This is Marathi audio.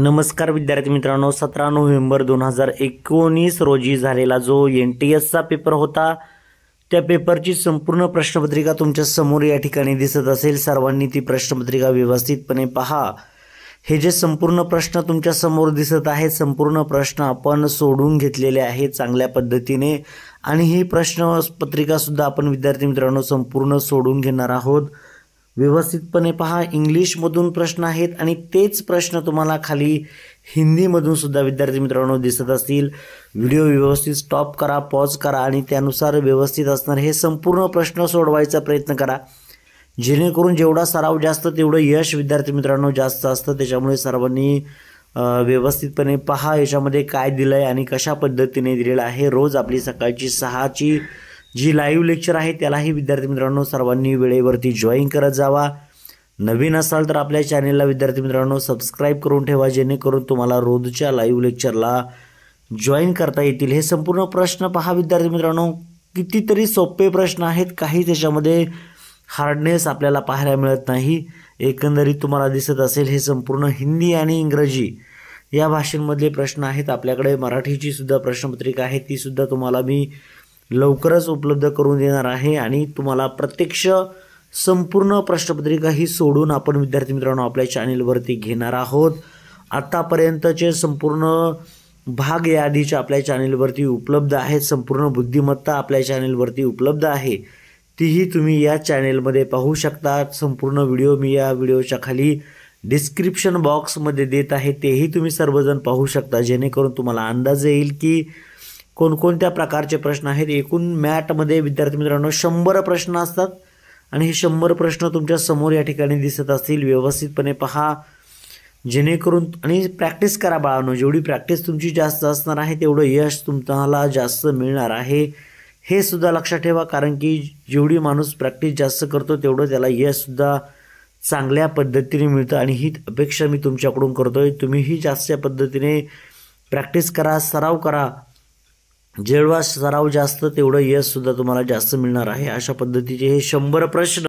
नमस्कार विद्यार्थी मित्रांनो सतरा नोव्हेंबर दोन हजार एकोणीस रोजी झालेला जो एन टी एसचा पेपर होता त्या पेपरची संपूर्ण प्रश्नपत्रिका तुमच्या समोर या ठिकाणी दिसत असेल सर्वांनी ती प्रश्नपत्रिका व्यवस्थितपणे पहा हे जे संपूर्ण प्रश्न तुमच्या समोर दिसत आहेत संपूर्ण प्रश्न आपण सोडून घेतलेले आहेत चांगल्या पद्धतीने आणि ही प्रश्नपत्रिकासुद्धा आपण विद्यार्थी मित्रांनो संपूर्ण सोडून घेणार आहोत व्यवस्थितपणे पहा इंग्लिशमधून प्रश्न आहेत आणि तेच प्रश्न तुम्हाला खाली हिंदीमधून सुद्धा विद्यार्थी मित्रांनो दिसत असतील व्हिडिओ व्यवस्थित स्टॉप करा पॉज करा आणि त्यानुसार व्यवस्थित असणार हे संपूर्ण प्रश्न सोडवायचा प्रयत्न करा जेणेकरून जेवढा सराव जास्त तेवढं यश विद्यार्थी मित्रांनो जास्त असतं त्याच्यामुळे सर्वांनी व्यवस्थितपणे पहा याच्यामध्ये काय दिलं आहे आणि कशा पद्धतीने दिलेलं आहे रोज आपली सकाळची सहाची जी लाईव्ह लेक्चर आहे त्यालाही विद्यार्थी मित्रांनो सर्वांनी वेळेवरती जॉईन करत जावा नवीन असाल तर आपल्या चॅनेलला विद्यार्थी मित्रांनो सबस्क्राईब करून ठेवा जेणेकरून तुम्हाला रोजच्या लाईव्ह लेक्चरला जॉईन करता येतील हे संपूर्ण प्रश्न पहा विद्यार्थी मित्रांनो कितीतरी सोपे प्रश्न आहेत काही त्याच्यामध्ये हार्डनेस आपल्याला पाहायला मिळत नाही एकंदरीत तुम्हाला दिसत असेल हे संपूर्ण हिंदी आणि इंग्रजी या भाषेमधले प्रश्न आहेत आपल्याकडे मराठीची सुद्धा प्रश्नपत्रिका आहे तीसुद्धा तुम्हाला मी लवकरच उपलब्ध करून देणार आहे आणि तुम्हाला प्रत्यक्ष संपूर्ण प्रश्नपत्रिका ही सोडून आपण विद्यार्थी मित्रांनो आपल्या चॅनेलवरती घेणार आहोत आत्तापर्यंतचे संपूर्ण भाग या आधीच्या आपल्या चॅनेलवरती उपलब्ध आहेत संपूर्ण बुद्धिमत्ता आपल्या चॅनेलवरती उपलब्ध आहे तीही तुम्ही या चॅनेलमध्ये पाहू शकता संपूर्ण व्हिडिओ मी या व्हिडिओच्या खाली डिस्क्रिप्शन बॉक्समध्ये देत आहे तेही तुम्ही सर्वजण पाहू शकता जेणेकरून तुम्हाला अंदाज येईल की कोणकोणत्या प्रकारचे प्रश्न आहेत एकूण मॅटमध्ये विद्यार्थी मित्रांनो शंभर प्रश्न असतात आणि हे शंभर प्रश्न तुमच्या समोर या ठिकाणी दिसत असतील व्यवस्थितपणे पहा जेणेकरून आणि प्रॅक्टिस करा बाळांनो जेवढी प्रॅक्टिस तुमची जास्त असणार आहे तेवढं यश तुम्हाला जास्त मिळणार आहे हे सुद्धा लक्षात ठेवा कारण की जेवढी माणूस प्रॅक्टिस जास्त करतो तेवढं त्याला यशसुद्धा चांगल्या पद्धतीने मिळतं आणि ही अपेक्षा मी तुमच्याकडून करतो आहे तुम्हीही जास्त पद्धतीने प्रॅक्टिस करा सराव करा जेवढा सराव जास्त तेवढं सुद्धा तुम्हाला जास्त मिळणार आहे अशा पद्धतीचे हे शंभर प्रश्न